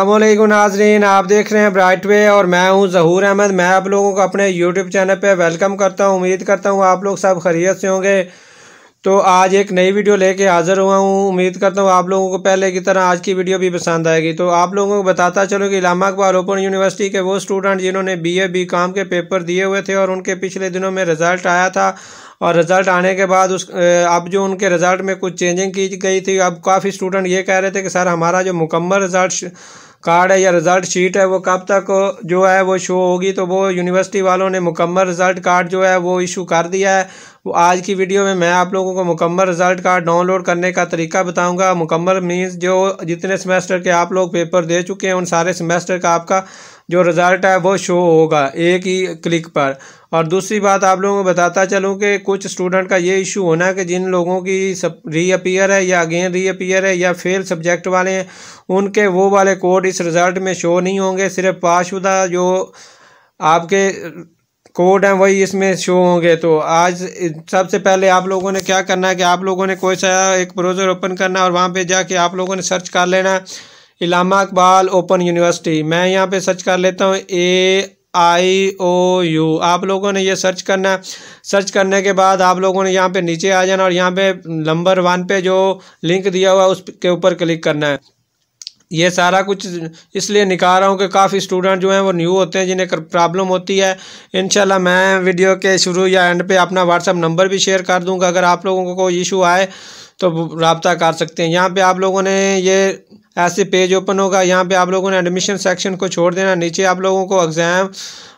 अल्लाम नाजरीन आप देख रहे हैं ब्राइट वे और मैं हूं जहूर अहमद मैं आप लोगों को अपने यूट्यूब चैनल पे वेलकम करता हूं उम्मीद करता हूं आप लोग सब खरीत से होंगे तो आज एक नई वीडियो लेके हाज़िर हुआ हूँ उम्मीद करता हूँ आप लोगों को पहले की तरह आज की वीडियो भी पसंद आएगी तो आप लोगों को बताता चलो कि इलामा अकबाल ओपन यूनिवर्सिटी के वो स्टूडेंट जिन्होंने बीए बीकॉम के पेपर दिए हुए थे और उनके पिछले दिनों में रिज़ल्ट आया था और रिज़ल्ट आने के बाद उस अब जो उनके रिज़ल्ट में कुछ चेंजिंग की गई थी अब काफ़ी स्टूडेंट ये कह रहे थे कि सर हमारा जो मुकम्मल रिज़ल्ट कार्ड है या रिज़ल्ट शीट है वो कब तक जो है वो शो होगी तो वो यूनिवर्सिटी वालों ने मुकम्मल रिज़ल्ट कार्ड जो है वो इशू कर दिया है आज की वीडियो में मैं आप लोगों को मुकम्मल रिज़ल्ट कार्ड डाउनलोड करने का तरीका बताऊंगा मुकम्मल मीन्स जो जितने सेमेस्टर के आप लोग पेपर दे चुके हैं उन सारे सेमेस्टर का आपका जो रिज़ल्ट है वो शो होगा एक ही क्लिक पर और दूसरी बात आप लोगों को बताता चलूँ कि कुछ स्टूडेंट का ये इशू होना है कि जिन लोगों की सब रीअपियर है या अगेन रीअपियर है या फेल सब्जेक्ट वाले हैं उनके वो वाले कोड इस रिज़ल्ट में शो नहीं होंगे सिर्फ पाशुदा जो आपके कोड हैं वही इसमें शो होंगे तो आज सबसे पहले आप लोगों ने क्या करना है कि आप लोगों ने कोई सा एक ब्राउज़र ओपन करना है और वहाँ पे जाके आप लोगों ने सर्च कर लेना इलामा इकबाल ओपन यूनिवर्सिटी मैं यहाँ पे सर्च कर लेता हूँ ए आई ओ यू आप लोगों ने ये सर्च करना है सर्च करने के बाद आप लोगों ने यहाँ पे नीचे आ जाना और यहाँ पे नंबर वन पे जो लिंक दिया हुआ है उसके ऊपर क्लिक करना है ये सारा कुछ इसलिए निकाल रहा हूँ कि काफ़ी स्टूडेंट जो हैं वो न्यू होते हैं जिन्हें प्रॉब्लम होती है इन मैं वीडियो के शुरू या एंड पे अपना व्हाट्सअप नंबर भी शेयर कर दूँगा अगर आप लोगों को कोई इशू आए तो रबता कर सकते हैं यहाँ पे आप लोगों ने ये ऐसे पेज ओपन होगा यहाँ पे आप लोगों ने एडमिशन सेक्शन को छोड़ देना नीचे आप लोगों को एग्ज़ाम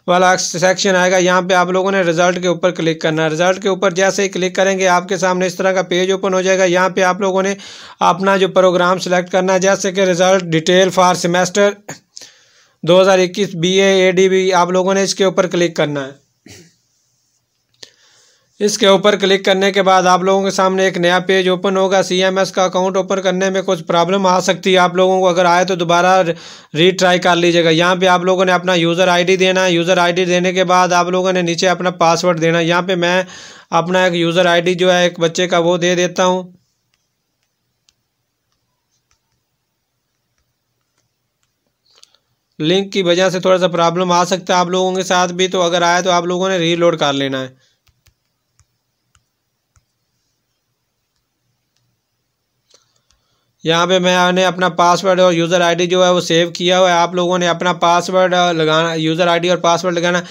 वाला सेक्शन आएगा यहाँ पे आप लोगों ने रिज़ल्ट के ऊपर क्लिक करना है रिज़ल्ट के ऊपर जैसे ही क्लिक करेंगे आपके सामने इस तरह का पेज ओपन हो जाएगा यहाँ पे आप लोगों ने अपना जो प्रोग्राम सेलेक्ट करना है जैसे कि रिज़ल्ट डिटेल फॉर सेमेस्टर 2021 हज़ार इक्कीस आप लोगों ने इसके ऊपर क्लिक करना है इसके ऊपर क्लिक करने के बाद आप लोगों के सामने एक नया पेज ओपन होगा सीएमएस का अकाउंट ओपन करने में कुछ प्रॉब्लम आ सकती है आप लोगों को अगर आए तो दोबारा रीट्राई कर लीजिएगा यहाँ पे आप लोगों ने अपना यूज़र आईडी देना है यूज़र आईडी देने के बाद आप लोगों ने नीचे अपना पासवर्ड देना है यहाँ पर मैं अपना एक यूज़र आई जो है एक बच्चे का वो दे देता हूँ लिंक की वजह से थोड़ा सा प्रॉब्लम आ सकता है आप लोगों के साथ भी तो अगर आए तो आप लोगों ने रीलोड कर लेना है यहाँ पे मैंने अपना पासवर्ड और यूज़र आईडी जो है वो सेव किया हुआ है आप लोगों ने अपना पासवर्ड लगाना यूज़र आईडी और पासवर्ड लगाना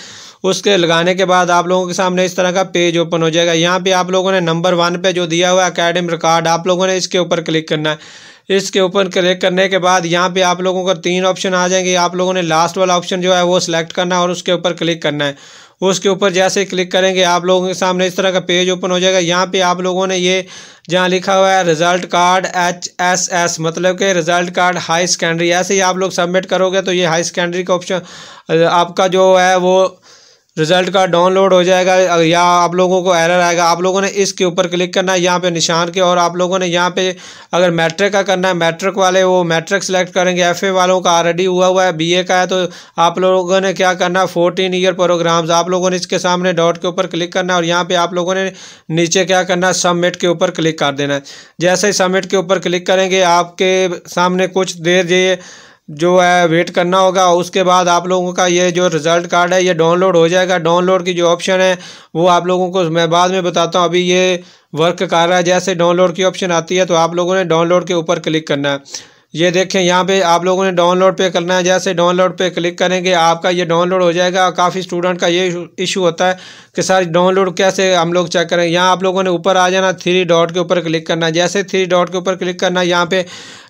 उसके लगाने के बाद आप लोगों के सामने इस तरह का पेज ओपन हो जाएगा यहाँ पे आप लोगों ने नंबर वन पे जो दिया हुआ है अकेडमिक रिकॉर्ड आप लोगों ने इसके ऊपर क्लिक करना है इसके ऊपर क्लिक करने के बाद यहाँ पे आप लोगों का तीन ऑप्शन आ जाएंगे आप लोगों ने लास्ट वाला ऑप्शन जो है वो सिलेक्ट करना है और उसके ऊपर क्लिक करना है उसके ऊपर जैसे क्लिक करेंगे आप लोगों के सामने इस तरह का पेज ओपन हो जाएगा यहाँ पे आप लोगों ने ये जहाँ लिखा हुआ है result card H S S मतलब कि रिज़ल्ट कार्ड हाई सेकेंडरी ऐसे ही आप लोग सबमिट करोगे तो ये हाई सेकेंडरी का ऑप्शन आपका जो है वो रिज़ल्ट का डाउनलोड हो जाएगा या आप लोगों को एरर आएगा आप लोगों ने इसके ऊपर क्लिक करना है यहाँ पे निशान के और आप लोगों ने यहाँ पे अगर मैट्रिक का करना है मैट्रिक वाले वो मैट्रिक सेलेक्ट करेंगे एफ वालों का ऑलरेडी हुआ हुआ है बी का है तो आप लोगों ने क्या करना है फोर्टीन ईयर प्रोग्राम्स आप लोगों ने इसके सामने डॉट के ऊपर क्लिक करना है और यहाँ पर आप लोगों ने नीचे क्या करना है सबमिट के ऊपर क्लिक कर देना है जैसे ही सबमिट के ऊपर क्लिक करेंगे आपके सामने कुछ देर ये जो है वेट करना होगा उसके बाद आप लोगों का ये जो रिज़ल्ट कार्ड है ये डाउनलोड हो जाएगा डाउनलोड की जो ऑप्शन है वो आप लोगों को मैं बाद में बताता हूँ अभी ये वर्क कर रहा है जैसे डाउनलोड की ऑप्शन आती है तो आप लोगों ने डाउनलोड के ऊपर क्लिक करना है ये देखें यहाँ पे आप लोगों ने डाउनलोड पे करना है जैसे डाउनलोड पे क्लिक करेंगे आपका ये डाउनलोड हो जाएगा काफ़ी स्टूडेंट का ये इशू होता है कि सर डाउनलोड कैसे हम लोग चेक करें यहाँ आप लोगों ने ऊपर आ जाना थ्री डॉट के ऊपर क्लिक करना है जैसे थ्री डॉट के ऊपर क्लिक करना है यहाँ पे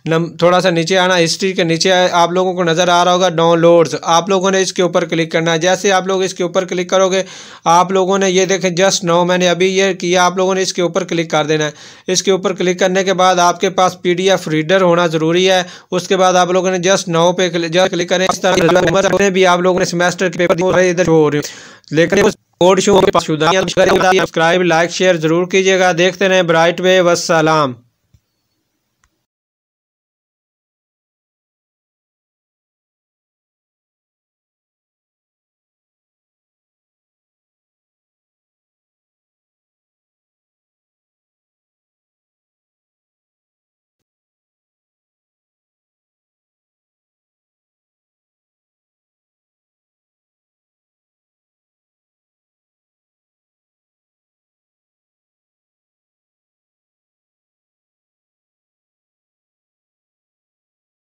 नम थोड़ा सा नीचे आना हिस्ट्री के नीचे आप लोगों को नज़र आ रहा होगा डाउनलोड्स आप लोगों ने इसके ऊपर क्लिक करना है जैसे आप लोग इसके ऊपर क्लिक करोगे आप लोगों ने ये देखें जस्ट नो मैंने अभी ये किया आप लोगों ने इसके ऊपर क्लिक कर देना है इसके ऊपर क्लिक करने के बाद आपके पास पी रीडर होना ज़रूरी है उसके बाद आप लोगों ने जस्ट नाव पे जस्ट क्लिक करें इस तरह भी आप लोगों ने सेमेस्टर के पेपर इधर हो लेकिन code show subscribe like share ज़रूर कीजिएगा देखते रहें ब्राइट वे वसलाम